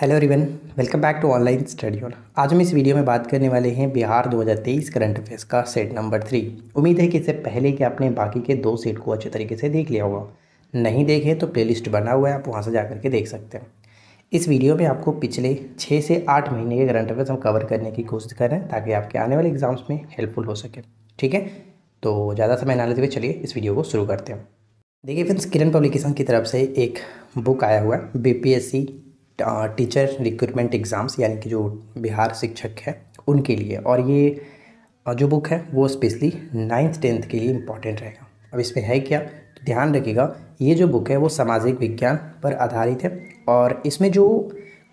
hello रिवन welcome back to online study on आज हम इस वीडियो में बात करने वाले हैं बिहार 2023 करंट अफेयर्स का सेट नंबर थ्री उम्मीद है कि इससे पहले कि आपने बाकी के दो सेट को अच्छे तरीके से देख लिया होगा नहीं देखे तो प्लेलिस्ट बना हुआ है आप वहां से जा करके देख सकते हैं इस वीडियो में आपको पिछले छः से आठ महीने के करंट अफेयर्स हम कवर करने की कोशिश कर रहे हैं ताकि आपके आने वाले एग्जाम्स में हेल्पफुल हो सके ठीक है तो ज़्यादा समय ना लेते हुए चलिए इस वीडियो को शुरू करते हैं देखिए फ्रेंड्स किरण पब्लिकेशन की तरफ से एक बुक आया हुआ है बी टीचर रिक्रूटमेंट एग्ज़ाम्स यानी कि जो बिहार शिक्षक है उनके लिए और ये जो बुक है वो स्पेशली नाइन्थ टेंथ के लिए इम्पॉर्टेंट रहेगा अब इसमें है क्या तो ध्यान रखिएगा ये जो बुक है वो सामाजिक विज्ञान पर आधारित है और इसमें जो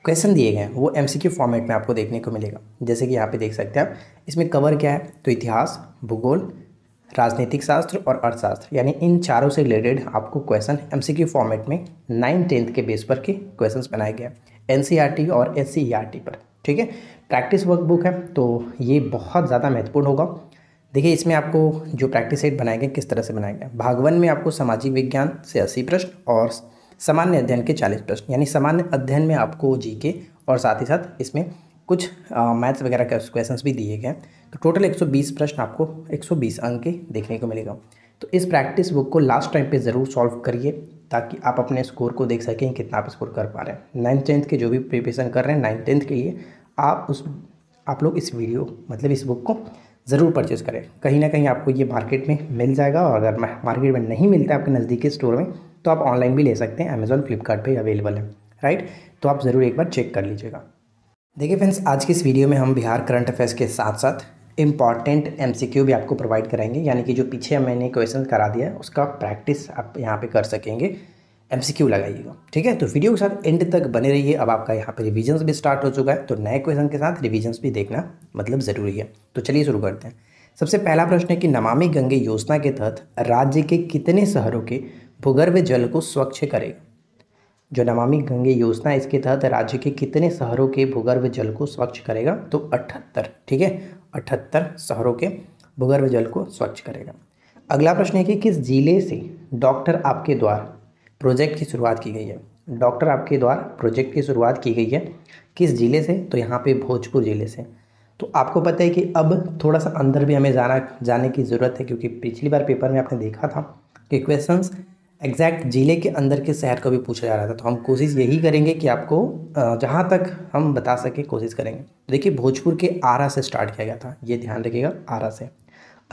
क्वेश्चन दिए गए हैं वो एम फॉर्मेट में आपको देखने को मिलेगा जैसे कि यहाँ पे देख सकते हैं आप इसमें कवर क्या है तो इतिहास भूगोल राजनीतिक शास्त्र और अर्थशास्त्र यानी इन चारों से रिलेटेड आपको क्वेश्चन एम फॉर्मेट में नाइन टेंथ के बेस पर के क्वेश्चन बनाए गए टी e और टी e पर ठीक है प्रैक्टिस वर्क बुक है तो ये बहुत ज़्यादा महत्वपूर्ण होगा देखिए इसमें आपको जो प्रैक्टिस सेट बनाए गए किस तरह से बनाए गए भागवन में आपको सामाजिक विज्ञान से अस्सी प्रश्न और सामान्य अध्ययन के चालीस प्रश्न यानी सामान्य अध्ययन में आपको जी के और साथ ही साथ इसमें कुछ मैथ्स वगैरह के क्वेश्चंस भी दिए गए तो टोटल 120 प्रश्न आपको 120 अंक के देखने को मिलेगा तो इस प्रैक्टिस बुक को लास्ट टाइम पे ज़रूर सॉल्व करिए ताकि आप अपने स्कोर को देख सकें कितना आप स्कोर कर पा रहे हैं नाइन्थ टेंथ के जो भी प्रिपरेशन कर रहे हैं नाइन्थ टेंथ के लिए आप उस आप लोग इस वीडियो मतलब इस बुक को ज़रूर परचेज़ करें कहीं ना कहीं आपको ये मार्केट में मिल जाएगा और अगर मार्केट में नहीं मिलता है आपके नज़दीकी स्टोर में तो आप ऑनलाइन भी ले सकते हैं अमेज़ॉन फ्लिपकार्ट अवेलेबल है राइट तो आप ज़रूर एक बार चेक कर लीजिएगा देखिए फ्रेंड्स आज की इस वीडियो में हम बिहार करंट अफेयर्स के साथ साथ इम्पॉर्टेंट क्यू भी आपको प्रोवाइड कराएंगे यानी कि जो पीछे मैंने क्वेश्चन करा दिया है उसका प्रैक्टिस आप यहाँ पे कर सकेंगे क्यू लगाइएगा ठीक है तो वीडियो के साथ एंड तक बने रहिए अब आपका यहाँ पे रिविजन्स भी स्टार्ट हो चुका है तो नए क्वेश्चन के साथ रिविजन्स भी देखना मतलब ज़रूरी है तो चलिए शुरू करते हैं सबसे पहला प्रश्न है कि नमामि गंगे योजना के तहत राज्य के कितने शहरों के भूगर्भ जल को स्वच्छ करेगा जो नमामि गंगे योजना इसके तहत राज्य के कितने शहरों के भूगर्भ जल को स्वच्छ करेगा तो अठहत्तर ठीक है अठहत्तर शहरों के भूगर्भ जल को स्वच्छ करेगा अगला प्रश्न है कि किस जिले से डॉक्टर आपके द्वार प्रोजेक्ट की शुरुआत की गई है डॉक्टर आपके द्वार प्रोजेक्ट की शुरुआत की गई है किस ज़िले से तो यहाँ पे भोजपुर ज़िले से तो आपको पता है कि अब थोड़ा सा अंदर भी हमें जाना जाने की ज़रूरत है क्योंकि पिछली बार पेपर में आपने देखा था कि क्वेश्चंस एग्जैक्ट ज़िले के अंदर के शहर को भी पूछा जा रहा था तो हम कोशिश यही करेंगे कि आपको जहाँ तक हम बता सके कोशिश करेंगे तो देखिए भोजपुर के आरा से स्टार्ट किया गया था ये ध्यान रखिएगा आरा से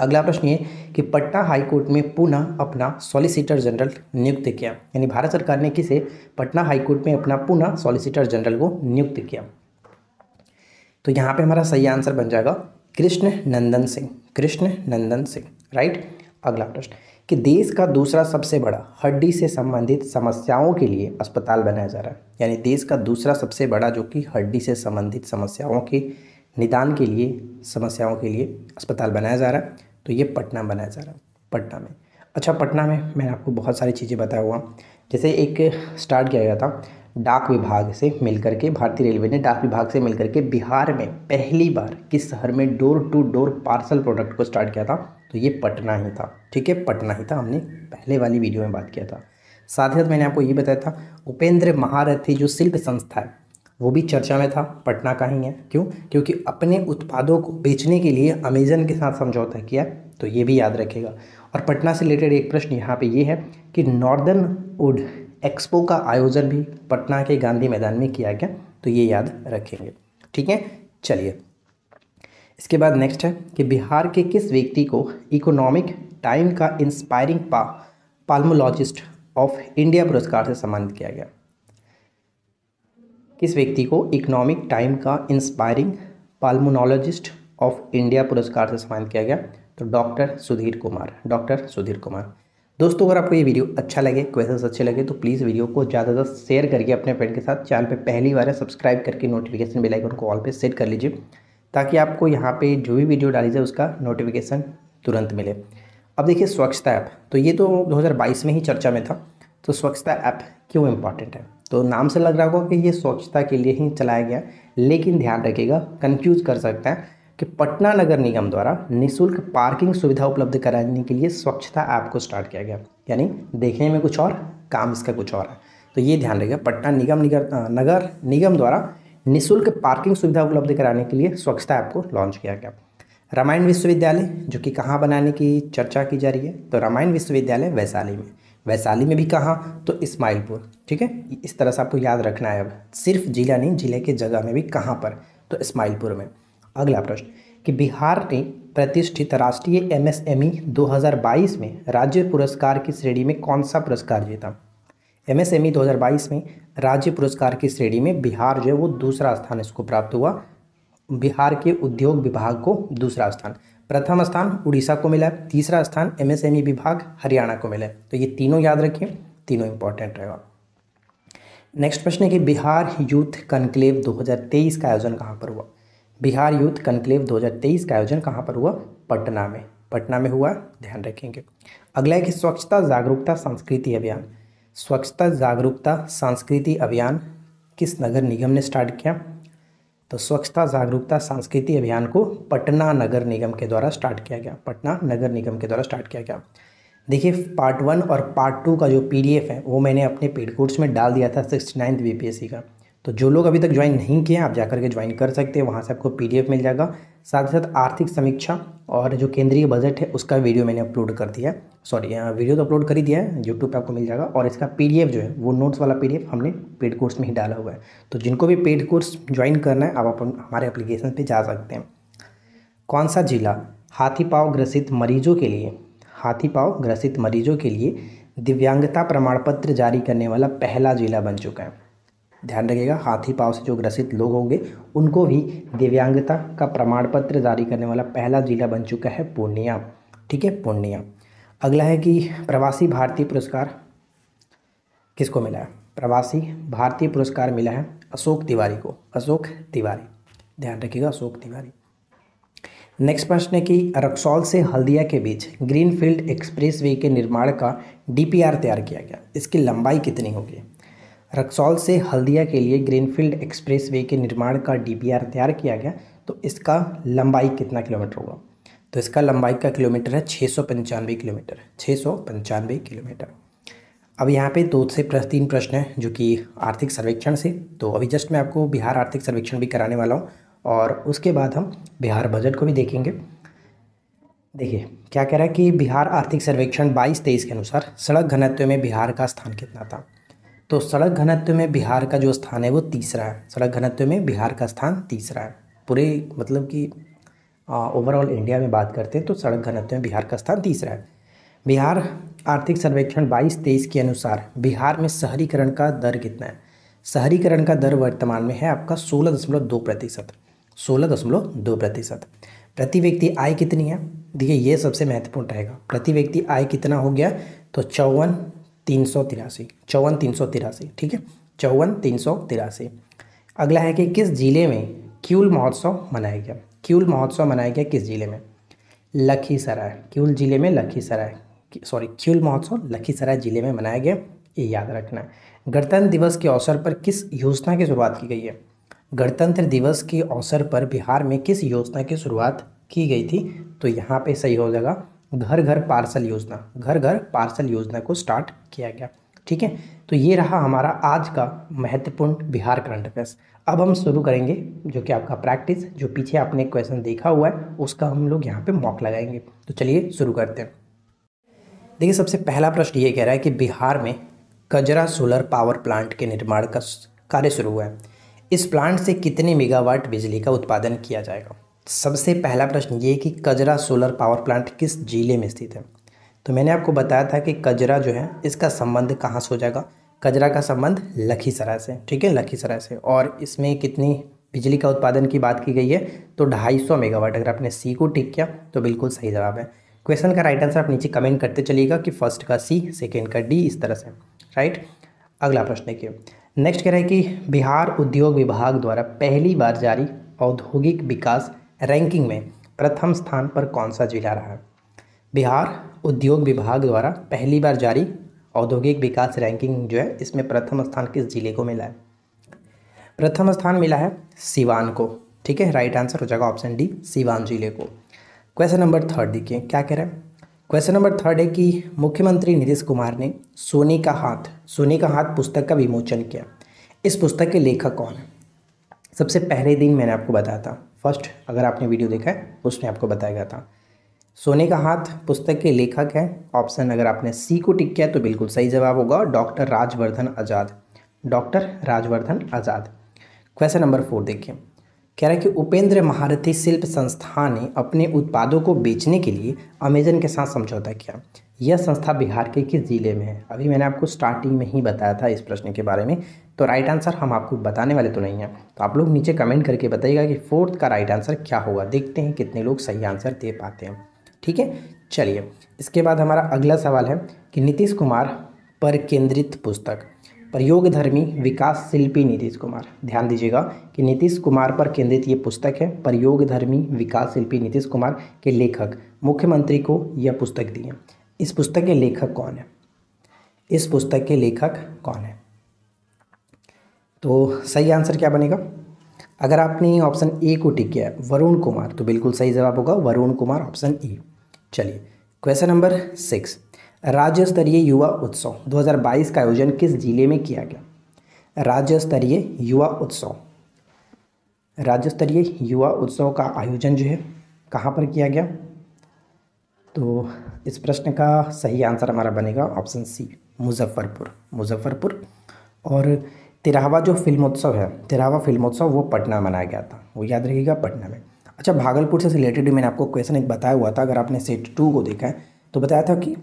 अगला प्रश्न ये कि पटना हाईकोर्ट में पुनः अपना सॉलिसिटर जनरल नियुक्त किया यानी भारत सरकार ने किसे पटना हाईकोर्ट में अपना पुनः सॉलिसिटर जनरल को नियुक्त किया तो यहाँ पे हमारा सही आंसर बन जाएगा कृष्ण नंदन सिंह कृष्ण नंदन सिंह राइट अगला प्रश्न कि देश का दूसरा सबसे बड़ा हड्डी से संबंधित समस्याओं के लिए अस्पताल बनाया जा रहा है यानी देश का दूसरा सबसे बड़ा जो कि हड्डी से संबंधित समस्याओं के निदान के लिए समस्याओं के लिए अस्पताल बनाया जा रहा है तो ये पटना बनाया जा रहा है पटना में अच्छा पटना में मैंने आपको बहुत सारी चीज़ें बताया हुआ जैसे एक स्टार्ट किया गया था डाक विभाग से मिलकर के भारतीय रेलवे ने डाक विभाग से मिलकर के बिहार में पहली बार किस शहर में door to door parcel product को स्टार्ट किया था तो ये पटना ही था ठीक है पटना ही था हमने पहले वाली वीडियो में बात किया था साथ ही साथ मैंने आपको ये बताया था उपेंद्र महारथी जो शिल्प संस्था है वो भी चर्चा में था पटना का ही है क्यों क्योंकि अपने उत्पादों को बेचने के लिए अमेजन के साथ समझौता किया तो ये भी याद रखेगा और पटना से रिलेटेड एक प्रश्न यहाँ पे ये है कि नॉर्दर्न वुड एक्सपो का आयोजन भी पटना के गांधी मैदान में किया गया तो ये याद रखेंगे ठीक है चलिए इसके बाद नेक्स्ट है कि बिहार के किस व्यक्ति को इकोनॉमिक टाइम का इंस्पायरिंग पा पाल्मोलॉजिस्ट ऑफ इंडिया पुरस्कार से सम्मानित किया गया किस व्यक्ति को इकोनॉमिक टाइम का इंस्पायरिंग पाल्मोनोलॉजिस्ट ऑफ इंडिया पुरस्कार से सम्मानित किया गया तो डॉक्टर सुधीर कुमार डॉक्टर सुधीर कुमार दोस्तों अगर आपको ये वीडियो अच्छा लगे क्वेश्चन अच्छे लगे तो प्लीज़ वीडियो को ज़्यादा ज़्यादा शेयर करके अपने फ्रेंड के साथ चैनल पर पहली बार सब्सक्राइब करके नोटिफिकेशन बेल आइकन को ऑल पे सेट कर लीजिए ताकि आपको यहाँ पे जो भी वीडियो डाली जाए उसका नोटिफिकेशन तुरंत मिले अब देखिए स्वच्छता ऐप तो ये तो बाईस में ही चर्चा में था तो स्वच्छता ऐप क्यों इम्पॉर्टेंट है तो नाम से लग रहा होगा कि ये स्वच्छता के लिए ही चलाया गया लेकिन ध्यान रखिएगा कन्फ्यूज़ कर सकता है कि पटना नगर निगम द्वारा निशुल्क पार्किंग सुविधा उपलब्ध कराने के लिए स्वच्छता ऐप को स्टार्ट किया गया यानी देखने में कुछ और काम इसका कुछ और है तो ये ध्यान रखिएगा पटना निगम निगर नगर निगम द्वारा निशुल्क पार्किंग सुविधा उपलब्ध कराने के लिए स्वच्छता ऐप को लॉन्च किया गया रामायण विश्वविद्यालय जो कि कहाँ बनाने की चर्चा की जा रही है तो रामायण विश्वविद्यालय वैशाली में वैशाली में भी कहाँ तो इस्माइलपुर ठीक है इस तरह से आपको याद रखना है अब सिर्फ जिला नहीं जिले के जगह में भी कहाँ पर तो इस्माइलपुर में अगला प्रश्न कि बिहार ने प्रतिष्ठित राष्ट्रीय एमएसएमई e 2022 में राज्य पुरस्कार की श्रेणी में कौन सा पुरस्कार जीता एमएसएमई e 2022 में राज्य पुरस्कार की श्रेणी में बिहार जो है वो दूसरा स्थान इसको प्राप्त हुआ बिहार के उद्योग विभाग को दूसरा स्थान प्रथम स्थान उड़ीसा को मिला तीसरा स्थान एमएसएमई e विभाग हरियाणा को मिला तो ये तीनों याद रखिए तीनों इंपॉर्टेंट रहेगा नेक्स्ट प्रश्न है कि बिहार यूथ कन्क्लेव 2023 का आयोजन कहाँ पर हुआ बिहार यूथ कंक्लेव 2023 का आयोजन कहाँ पर हुआ पटना में पटना में हुआ ध्यान रखेंगे अगला है कि स्वच्छता जागरूकता संस्कृति अभियान स्वच्छता जागरूकता सांस्कृति अभियान किस नगर निगम ने स्टार्ट किया तो स्वच्छता जागरूकता सांस्कृति अभियान को पटना नगर निगम के द्वारा स्टार्ट किया गया पटना नगर निगम के द्वारा स्टार्ट किया गया देखिए पार्ट वन और पार्ट टू का जो पीडीएफ है वो मैंने अपने पेड कोर्स में डाल दिया था सिक्सटी नाइन्थ बीपीएससी का तो जो लोग अभी तक ज्वाइन नहीं किए हैं आप जाकर के ज्वाइन कर सकते हैं वहाँ से आपको पीडीएफ मिल जाएगा साथ ही साथ आर्थिक समीक्षा और जो केंद्रीय बजट है उसका वीडियो मैंने अपलोड कर दिया सॉरी वीडियो तो अपलोड कर ही दिया है यूट्यूब पे आपको मिल जाएगा और इसका पीडीएफ जो है वो नोट्स वाला पी हमने पेड कोर्स में ही डाला हुआ है तो जिनको भी पेड कोर्स ज्वाइन करना है आप अपन हमारे एप्लीकेशन पर जा सकते हैं कौन सा जिला हाथी पाव ग्रसित मरीजों के लिए हाथी पाव ग्रसित मरीजों के लिए दिव्यांगता प्रमाण पत्र जारी करने वाला पहला जिला बन चुका है ध्यान रखिएगा हाथी पाव से जो ग्रसित लोग होंगे उनको भी दिव्यांगता का प्रमाण पत्र जारी करने वाला पहला जिला बन चुका है पूर्णिया ठीक है पूर्णिया अगला है कि प्रवासी भारतीय पुरस्कार किसको मिला है प्रवासी भारतीय पुरस्कार मिला है अशोक तिवारी को अशोक तिवारी ध्यान रखिएगा अशोक तिवारी नेक्स्ट प्रश्न है कि रक्सौल से हल्दिया के बीच ग्रीनफील्ड एक्सप्रेसवे के निर्माण का डीपीआर तैयार किया गया इसकी लंबाई कितनी होगी रक्सौल से हल्दिया के लिए ग्रीनफील्ड एक्सप्रेसवे के निर्माण का डीपीआर तैयार किया गया तो इसका लंबाई कितना किलोमीटर होगा तो इसका लंबाई का किलोमीटर है छः सौ पंचानवे किलोमीटर छः सौ पंचानवे किलोमीटर अब यहाँ पे दो से तीन प्रश्न हैं जो कि आर्थिक सर्वेक्षण से तो अभी जस्ट मैं आपको बिहार आर्थिक सर्वेक्षण भी कराने वाला हूँ और उसके बाद हम बिहार बजट को भी देखेंगे देखिए क्या कह रहा है कि बिहार आर्थिक सर्वेक्षण 22 तेईस के अनुसार सड़क घनत्व में बिहार का स्थान कितना था तो सड़क घनत्व में बिहार का जो स्थान है वो तीसरा है सड़क घनत्व में बिहार का स्थान तीसरा है पूरे मतलब कि ओवरऑल इंडिया में बात करते हैं तो सड़क घनत्व में बिहार का स्थान तीसरा है बिहार आर्थिक सर्वेक्षण बाईस तेईस के अनुसार बिहार में शहरीकरण का दर कितना है शहरीकरण का दर वर्तमान में है आपका सोलह दशमलव दो प्रतिशत सोलह दशमलव दो प्रतिशत प्रति व्यक्ति आय कितनी है देखिए ये सबसे महत्वपूर्ण रहेगा प्रति व्यक्ति आय कितना हो गया तो चौवन तीन सौ तिरासी चौवन तीन सौ तिरासी ठीक है चौवन तीन सौ तिरासी अगला है कि किस ज़िले में क्यूल महोत्सव मनाया गया क्यूल महोत्सव मनाया गया किस ज़िले में लखीसराय क्यूल ज़िले में लखीसराय सॉरी क्यूल महोत्सव लखीसराय ज़िले में मनाया गया ये याद रखना है गणतंत्र दिवस के अवसर पर किस योजना की शुरुआत की गई है गणतंत्र दिवस के अवसर पर बिहार में किस योजना की शुरुआत की गई थी तो यहाँ पे सही हो जाएगा घर घर पार्सल योजना घर घर पार्सल योजना को स्टार्ट किया गया ठीक है तो ये रहा हमारा आज का महत्वपूर्ण बिहार करंट अफेयर्स अब हम शुरू करेंगे जो कि आपका प्रैक्टिस जो पीछे आपने क्वेश्चन देखा हुआ है उसका हम लोग यहाँ पे मॉक लगाएंगे तो चलिए शुरू करते हैं देखिए सबसे पहला प्रश्न ये कह रहा है कि बिहार में कजरा सोलर पावर प्लांट के निर्माण का कार्य शुरू हुआ है इस प्लांट से कितने मेगावाट बिजली का उत्पादन किया जाएगा सबसे पहला प्रश्न ये कि कजरा सोलर पावर प्लांट किस जिले में स्थित है तो मैंने आपको बताया था कि कजरा जो है इसका संबंध कहाँ से हो जाएगा कजरा का संबंध लखीसराय से ठीक है लखीसराय से और इसमें कितनी बिजली का उत्पादन की बात की गई है तो 250 मेगावाट अगर आपने सी को टिक किया तो बिल्कुल सही जवाब है क्वेश्चन का राइट आंसर आप नीचे कमेंट करते चलिएगा कि फर्स्ट का सी सेकेंड का डी इस तरह से राइट अगला प्रश्न देखिए नेक्स्ट कह रहे हैं कि बिहार उद्योग विभाग द्वारा पहली बार जारी औद्योगिक विकास रैंकिंग में प्रथम स्थान पर कौन सा जिला रहा बिहार उद्योग विभाग द्वारा पहली बार जारी औद्योगिक विकास रैंकिंग जो है इसमें प्रथम स्थान किस जिले को मिला है प्रथम स्थान मिला है सिवान को ठीक है राइट आंसर हो जाएगा ऑप्शन डी सिवान जिले को क्वेश्चन नंबर थर्ड देखिए क्या कह रहे हैं क्वेश्चन नंबर थर्ड है कि मुख्यमंत्री नीतीश कुमार ने सोने का हाथ सोने का हाथ पुस्तक का विमोचन किया इस पुस्तक के लेखक कौन है सबसे पहले दिन मैंने आपको बताया था फर्स्ट अगर आपने वीडियो देखा है उसमें आपको बताया गया था सोने का हाथ पुस्तक के लेखक हैं ऑप्शन अगर आपने सी को टिक किया तो बिल्कुल सही जवाब होगा doctor Rajvardhan Azad doctor Rajvardhan Azad question number four देखिए कह रहा है कि उपेंद्र महारथी शिल्प संस्था ने अपने उत्पादों को बेचने के लिए अमेजन के साथ समझौता किया यह संस्था बिहार के किस ज़िले में है अभी मैंने आपको स्टार्टिंग में ही बताया था इस प्रश्न के बारे में तो राइट आंसर हम आपको बताने वाले तो नहीं हैं तो आप लोग नीचे कमेंट करके बताइएगा कि फोर्थ का राइट आंसर क्या होगा देखते हैं कितने लोग सही आंसर दे पाते हैं ठीक है चलिए इसके बाद हमारा अगला सवाल है कि नीतीश कुमार पर केंद्रित पुस्तक प्रयोगधर्मी विकास शिल्पी नीतीश कुमार ध्यान दीजिएगा कि नीतीश कुमार पर केंद्रित ये पुस्तक है प्रयोगधर्मी विकास शिल्पी नीतीश कुमार के लेखक मुख्यमंत्री को यह पुस्तक दी है इस पुस्तक के लेखक कौन है इस पुस्तक के लेखक कौन है तो सही आंसर क्या बनेगा अगर आपने ऑप्शन ए को टिक किया है वरुण कुमार तो बिल्कुल सही जवाब होगा वरुण कुमार ऑप्शन ए चलिए क्वेश्चन नंबर सिक्स राज्य स्तरीय युवा उत्सव 2022 का आयोजन किस जिले में किया गया राज्य स्तरीय युवा उत्सव राज्य स्तरीय युवा उत्सव का आयोजन जो है कहाँ पर किया गया तो इस प्रश्न का सही आंसर हमारा बनेगा ऑप्शन सी मुजफ्फरपुर मुजफ्फरपुर और तिरावा जो फिल्मोत्सव है तिरावा फिल्मोत्सव वो पटना में मनाया गया था वो याद रखिएगा पटना में अच्छा भागलपुर से रिलेटेड मैंने आपको क्वेश्चन एक बताया हुआ था अगर आपने सेट टू को देखा है तो बताया था कि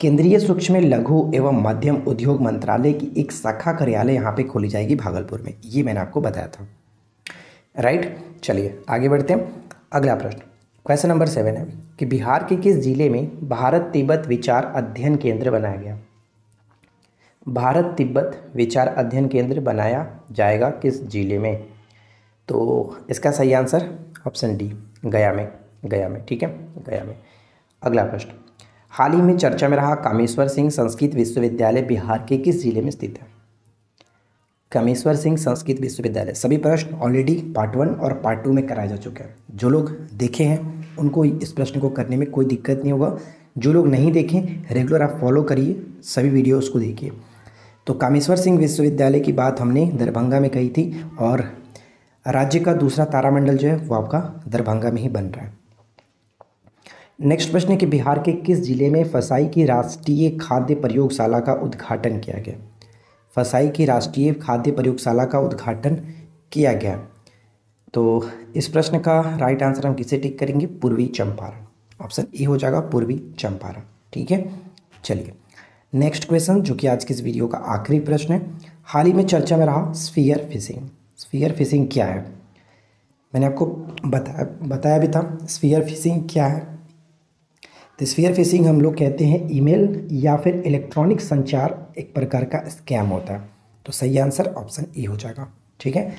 केंद्रीय सूक्ष्म लघु एवं मध्यम उद्योग मंत्रालय की एक शाखा कार्यालय यहाँ पे खोली जाएगी भागलपुर में ये मैंने आपको बताया था राइट चलिए आगे बढ़ते हैं अगला प्रश्न क्वेश्चन नंबर सेवन है कि बिहार के किस जिले में भारत तिब्बत विचार अध्ययन केंद्र बनाया गया भारत तिब्बत विचार अध्ययन केंद्र बनाया जाएगा किस जिले में तो इसका सही आंसर ऑप्शन डी गया में गया में ठीक है गया में अगला प्रश्न हाल ही में चर्चा में रहा कामेश्वर सिंह संस्कृत विश्वविद्यालय बिहार के किस जिले में स्थित है कामेश्वर सिंह संस्कृत विश्वविद्यालय सभी प्रश्न ऑलरेडी पार्ट वन और पार्ट टू में कराए जा चुके हैं जो लोग देखे हैं उनको इस प्रश्न को करने में कोई दिक्कत नहीं होगा जो लोग नहीं देखें रेगुलर आप फॉलो करिए सभी वीडियोज़ को देखिए तो कामेश्वर सिंह विश्वविद्यालय की बात हमने दरभंगा में कही थी और राज्य का दूसरा तारामंडल जो है वो आपका दरभंगा में ही बन रहा है नेक्स्ट प्रश्न है कि बिहार के किस जिले में फसाई की राष्ट्रीय खाद्य प्रयोगशाला का उद्घाटन किया गया फसाई की राष्ट्रीय खाद्य प्रयोगशाला का उद्घाटन किया गया तो इस प्रश्न का राइट आंसर हम किसे टिक करेंगे पूर्वी चंपारण ऑप्शन ए हो जाएगा पूर्वी चंपारण ठीक है चलिए नेक्स्ट क्वेश्चन जो कि आज के इस वीडियो का आखिरी प्रश्न है हाल ही में चर्चा में रहा स्फीयर फिशिंग स्फीयर फिशिंग क्या है मैंने आपको बताया बताया भी था स्फीयर फिशिंग क्या है तो स्पीयर फिशिंग हम लोग कहते हैं ईमेल या फिर इलेक्ट्रॉनिक संचार एक प्रकार का स्कैम होता है तो सही आंसर ऑप्शन ई हो जाएगा ठीक है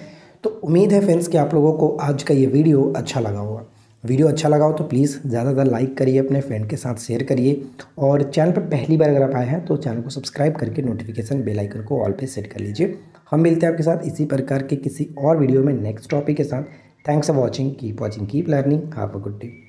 तो उम्मीद है फ्रेंड्स कि आप लोगों को आज का ये वीडियो अच्छा लगा होगा वीडियो अच्छा लगा हो तो प्लीज़ ज़्यादातर लाइक करिए अपने फ्रेंड के साथ शेयर करिए और चैनल पर पहली बार अगर आप आए हैं तो चैनल को सब्सक्राइब करके नोटिफिकेशन बेल आइकन को ऑल पे सेट कर लीजिए हम मिलते हैं आपके साथ इसी प्रकार के किसी और वीडियो में नेक्स्ट टॉपिक के साथ thanks for watching keep watching keep learning have a good day